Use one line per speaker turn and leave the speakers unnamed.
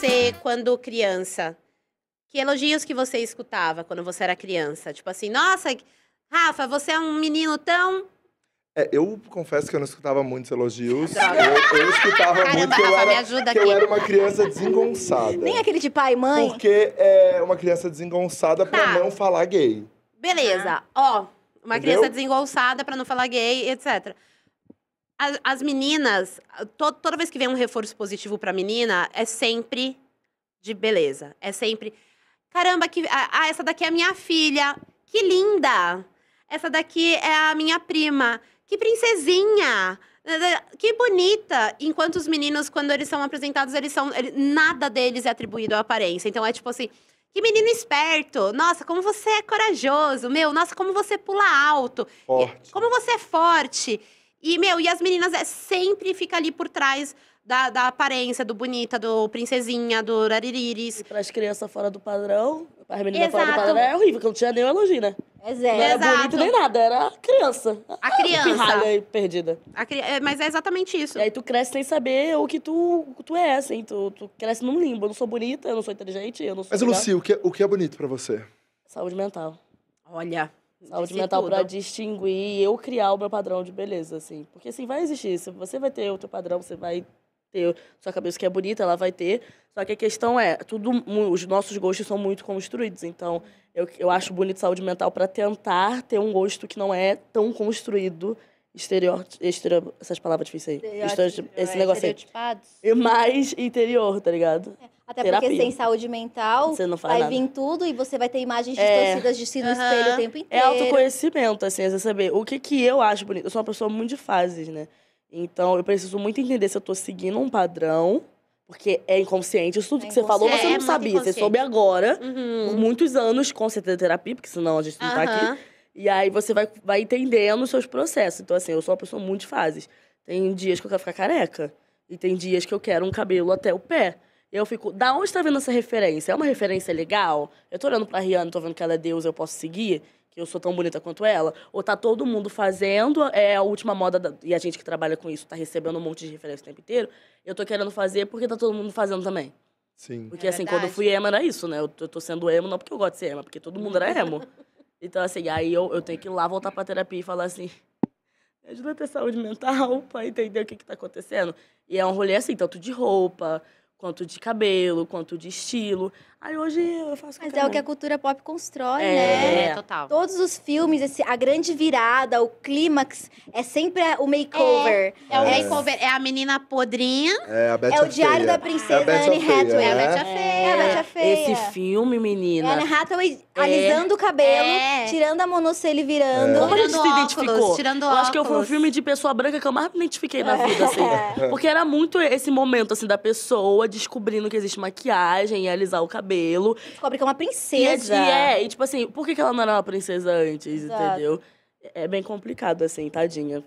você quando criança? Que elogios que você escutava quando você era criança? Tipo assim, nossa, Rafa, você é um menino tão
é, eu confesso que eu não escutava muitos elogios. Eu, eu, escutava Caramba, muito que, eu era, que eu era, uma criança desengonçada. Nem aquele de pai e mãe? Porque é uma criança desengonçada tá. pra não falar gay.
Beleza. Ah. Ó, uma Entendeu? criança desengonçada pra não falar gay, etc. As, as meninas, to, toda vez que vem um reforço positivo para menina, é sempre de beleza. É sempre. Caramba, que, ah, essa daqui é a minha filha. Que linda! Essa daqui é a minha prima. Que princesinha! Que bonita! Enquanto os meninos, quando eles são apresentados, eles são. nada deles é atribuído à aparência. Então é tipo assim. Que menino esperto! Nossa, como você é corajoso, meu! Nossa, como você pula alto! Forte. Como você é forte! E, meu, e as meninas é, sempre fica ali por trás da, da aparência, do bonita, do princesinha, do aririris E pras crianças fora do padrão, as meninas Exato. fora do padrão é
horrível, que não tinha nenhum elogio, né?
zero. É. Não era bonito nem nada, era criança. A criança. Pirralha aí, perdida. A cri... É, mas é exatamente isso. E aí tu cresce sem saber o que tu,
tu é, assim. Tu, tu cresce num limbo. Eu não sou bonita, eu não sou inteligente, eu não sou... Mas, Luci, o que, é, o que é bonito pra você? Saúde mental. Olha, Saúde mental para distinguir e eu criar o meu padrão de beleza, assim. Porque assim, vai existir. Você vai ter o teu padrão, você vai ter sua cabeça que é bonita, ela vai ter. Só que a questão é, tudo, os nossos gostos são muito construídos. Então, eu, eu acho bonito saúde mental para tentar ter um gosto que não é tão construído exterior, exterior essas palavras difíceis aí. Exterior, esse negócio aí. Mais interior, tá ligado? É. Até Terapia. porque sem
saúde mental vai nada. vir tudo e você vai ter imagens é, distorcidas é. de si no uhum. espelho o tempo é inteiro. É
autoconhecimento, assim, é saber o que, que eu acho bonito. Eu sou uma pessoa muito de fases, né? Então eu preciso muito entender se eu tô seguindo um padrão, porque é inconsciente. Isso tudo é que você falou, você não é, é sabia. Você soube agora, uhum. por muitos anos, com certeza terapia, porque senão a gente não uhum. tá aqui. E aí você vai, vai entendendo os seus processos. Então, assim, eu sou uma pessoa muito de fases. Tem dias que eu quero ficar careca. E tem dias que eu quero um cabelo até o pé. Eu fico, da onde está vendo essa referência? É uma referência legal? Eu tô olhando pra Rihanna, tô vendo que ela é Deus, eu posso seguir? Que eu sou tão bonita quanto ela? Ou tá todo mundo fazendo, é a última moda, da... e a gente que trabalha com isso tá recebendo um monte de referência o tempo inteiro? Eu tô querendo fazer porque tá todo mundo fazendo também. Sim. Porque é assim, verdade. quando eu fui emo era isso, né? Eu tô sendo emo não porque eu gosto de ser emo, é porque todo mundo era emo. Então, assim, aí eu, eu tenho que ir lá voltar pra terapia e falar assim. Me ajuda a ter saúde mental pra entender o que, que tá acontecendo. E é um rolê assim, tanto de roupa, quanto de cabelo, quanto de estilo.
Aí hoje eu faço Mas é o que a cultura pop constrói, é, né? É, é, total. Todos os filmes, esse, a grande virada, o clímax, é sempre o makeover. É, é o é. makeover, é a menina podrinha. É, a Betty É o Diário da é Princesa é Anne Hathaway. Né? É a Betty a Feia. É a Betty a Feia. Esse
filme, menina. Anne
Hathaway alisando o cabelo, tirando a monocelha e virando. Como a gente se identificou? tirando eu óculos. acho que foi o um
filme de pessoa branca que eu mais me identifiquei na vida, assim. Porque era muito esse momento, assim, da pessoa descobrindo que existe maquiagem e alisar o cabelo cabelo. Descobre que é uma princesa. E é, é e tipo assim, por que ela não era uma princesa antes, Exato. entendeu? É bem complicado, assim, tadinha.